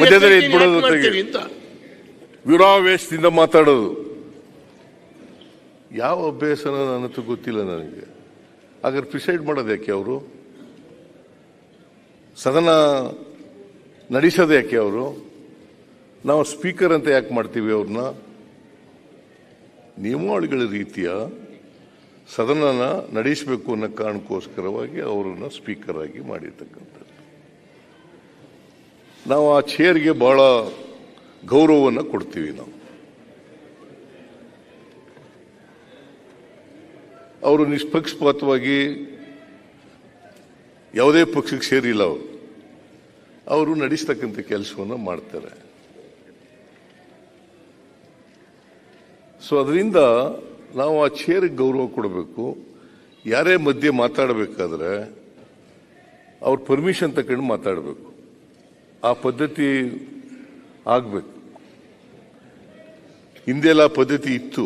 ಮಧ್ಯದಲ್ಲಿ ಮಾತಾಡೋದು ಯಾವ ಅಭ್ಯಾಸನ ನನ್ನ ಗೊತ್ತಿಲ್ಲ ನನಗೆ ಹಾಗಾದ್ರೆ ಪ್ರಿಸೈಡ್ ಮಾಡೋದು ಯಾಕೆ ಅವರು ಸದನ ನಡೆಸೋದು ಯಾಕೆ ಅವರು ನಾವು ಸ್ಪೀಕರ್ ಅಂತ ಯಾಕೆ ಮಾಡ್ತೀವಿ ಅವ್ರನ್ನ ನಿಯಮಾವಳಿಗಳ ರೀತಿಯ ಸದನನ ನಡೆಸಬೇಕು ಅನ್ನೋ ಕಾರಣಕ್ಕೋಸ್ಕರವಾಗಿ ಅವರನ್ನು ಸ್ಪೀಕರ್ ಆಗಿ ಮಾಡಿರ್ತಕ್ಕಂಥ ನಾವು ಆ ಚೇರ್ಗೆ ಬಹಳ ಗೌರವವನ್ನು ಕೊಡ್ತೀವಿ ನಾವು ಅವರು ನಿಷ್ಪಕ್ಷಪಾತವಾಗಿ ಯಾವುದೇ ಪಕ್ಷಕ್ಕೆ ಸೇರಿಲ್ಲ ಅವರು ಅವರು ನಡೆಸ್ತಕ್ಕಂಥ ಕೆಲಸವನ್ನು ಮಾಡ್ತಾರೆ ಸೊ ಅದರಿಂದ ನಾವು ಆ ಚೇರ್ಗೆ ಗೌರವ ಕೊಡಬೇಕು ಯಾರೇ ಮಧ್ಯೆ ಮಾತಾಡಬೇಕಾದ್ರೆ ಅವ್ರ ಪರ್ಮಿಷನ್ ತಕೊಂಡು ಮಾತಾಡಬೇಕು ಆ ಪದ್ಧತಿ ಆಗಬೇಕು ಹಿಂದೆಲ್ಲ ಪದ್ಧತಿ ಇತ್ತು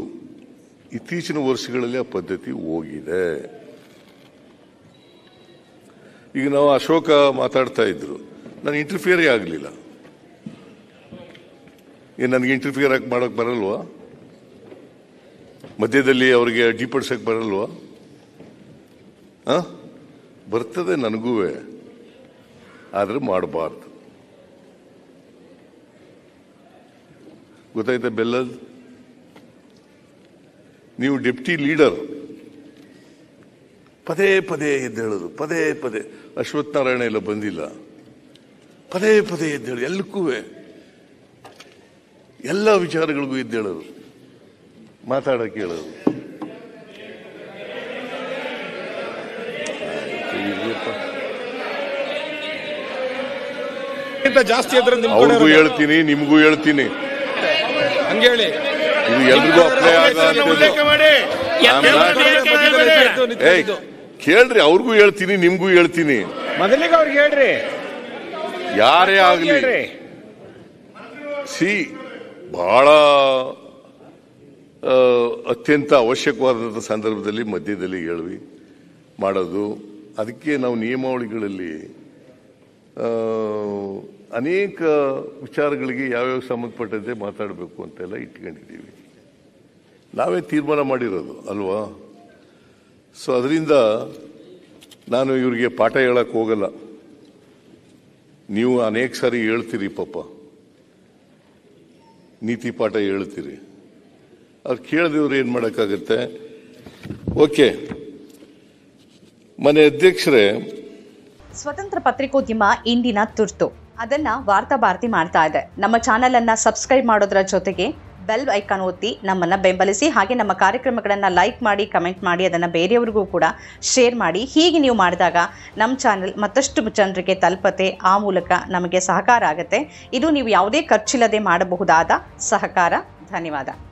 ಇತ್ತೀಚಿನ ವರ್ಷಗಳಲ್ಲಿ ಆ ಪದ್ಧತಿ ಹೋಗಿದೆ ಈಗ ನಾವು ಅಶೋಕ ಮಾತಾಡ್ತಾ ಇದ್ರು ನಾನು ಇಂಟರ್ಫಿಯರೇ ಆಗಲಿಲ್ಲ ಏನು ನನಗೆ ಇಂಟರ್ಫಿಯರ್ ಹಾಕಿ ಮಾಡೋಕ್ಕೆ ಬರಲ್ವಾ ಮಧ್ಯದಲ್ಲಿ ಅವರಿಗೆ ಬರಲ್ವ ಬರಲ್ವಾ ಬರ್ತದೆ ನನಗೂ ಆದರೆ ಮಾಡಬಾರ್ದು ಗೊತ್ತಾಯ್ತಾ ಬೆಲ್ಲದ್ ನೀವು ಡೆಪ್ಟಿ ಲೀಡರ್ ಪದೇ ಪದೇ ಎದ್ದು ಹೇಳೋದು ಪದೇ ಪದೇ ಅಶ್ವತ್ಥ ನಾರಾಯಣ ಎಲ್ಲ ಬಂದಿಲ್ಲ ಪದೇ ಪದೇ ಎದ್ದು ಹೇಳಿ ಎಲ್ಲಕ್ಕೂ ಎಲ್ಲ ವಿಚಾರಗಳಿಗೂ ಎದ್ದೇಳೋರು ಮಾತಾಡಕ್ಕೆ ಹೇಳೋರು ಜಾಸ್ತಿ ಅವ್ರಿಗೂ ಹೇಳ್ತೀನಿ ನಿಮಗೂ ಹೇಳ್ತೀನಿ ಹಂಗೇಳಿ ಇದು ಎಲ್ರಿಗೂ ಅಪ್ಲೈ ಕೇಳ್ರಿ ಅವ್ರಿಗೂ ಹೇಳ್ತೀನಿ ನಿಮ್ಗೂ ಹೇಳ್ತೀನಿ ಮೊದಲಿಗೆ ಅವ್ರಿಗೆ ಹೇಳ್ರಿ ಯಾರೇ ಆಗ್ಲಿ ಸಿ ಬಹಳ ಅತ್ಯಂತ ಅವಶ್ಯಕವಾದ ಸಂದರ್ಭದಲ್ಲಿ ಮಧ್ಯದಲ್ಲಿ ಹೇಳಿ ಮಾಡೋದು ಅದಕ್ಕೆ ನಾವು ನಿಯಮಾವಳಿಗಳಲ್ಲಿ ಅನೇಕ ವಿಚಾರಗಳಿಗೆ ಯಾವ್ಯಾವ ಸಂಬಂಧಪಟ್ಟಂತೆ ಮಾತಾಡಬೇಕು ಅಂತೆಲ್ಲ ಇಟ್ಕೊಂಡಿದ್ದೀವಿ ನಾವೇ ತೀರ್ಮಾನ ಮಾಡಿರೋದು ಅಲ್ವಾ ಸೊ ಅದರಿಂದ ನಾನು ಇವರಿಗೆ ಪಾಠ ಹೇಳಕ್ಕೆ ಹೋಗಲ್ಲ ನೀವು ಅನೇಕ ಸಾರಿ ಹೇಳ್ತೀರಿ ಪಾಪ ನೀತಿ ಪಾಠ ಹೇಳ್ತೀರಿ ಅವ್ರು ಕೇಳಿದವ್ರು ಏನು ಮಾಡೋಕ್ಕಾಗತ್ತೆ ಓಕೆ ಮನೆ ಅಧ್ಯಕ್ಷರೇ ಸ್ವತಂತ್ರ ಪತ್ರಿಕೋದ್ಯಮ ಇಂದಿನ ತುರ್ತು ಅದನ್ನು ವಾರ್ತಾ ಭಾರತಿ ಮಾಡ್ತಾ ಇದೆ ನಮ್ಮ ಚಾನಲನ್ನು ಸಬ್ಸ್ಕ್ರೈಬ್ ಮಾಡೋದರ ಜೊತೆಗೆ ಬೆಲ್ ಐಕಾನ್ ಒತ್ತಿ ನಮ್ಮನ್ನು ಬೆಂಬಲಿಸಿ ಹಾಗೆ ನಮ್ಮ ಕಾರ್ಯಕ್ರಮಗಳನ್ನು ಲೈಕ್ ಮಾಡಿ ಕಮೆಂಟ್ ಮಾಡಿ ಅದನ್ನು ಬೇರೆಯವ್ರಿಗೂ ಕೂಡ ಶೇರ್ ಮಾಡಿ ಹೀಗೆ ನೀವು ಮಾಡಿದಾಗ ನಮ್ಮ ಚಾನಲ್ ಮತ್ತಷ್ಟು ಜನರಿಗೆ ತಲುಪತೆ ಆ ಮೂಲಕ ನಮಗೆ ಸಹಕಾರ ಆಗುತ್ತೆ ಇದು ನೀವು ಯಾವುದೇ ಖರ್ಚಿಲ್ಲದೆ ಮಾಡಬಹುದಾದ ಸಹಕಾರ ಧನ್ಯವಾದ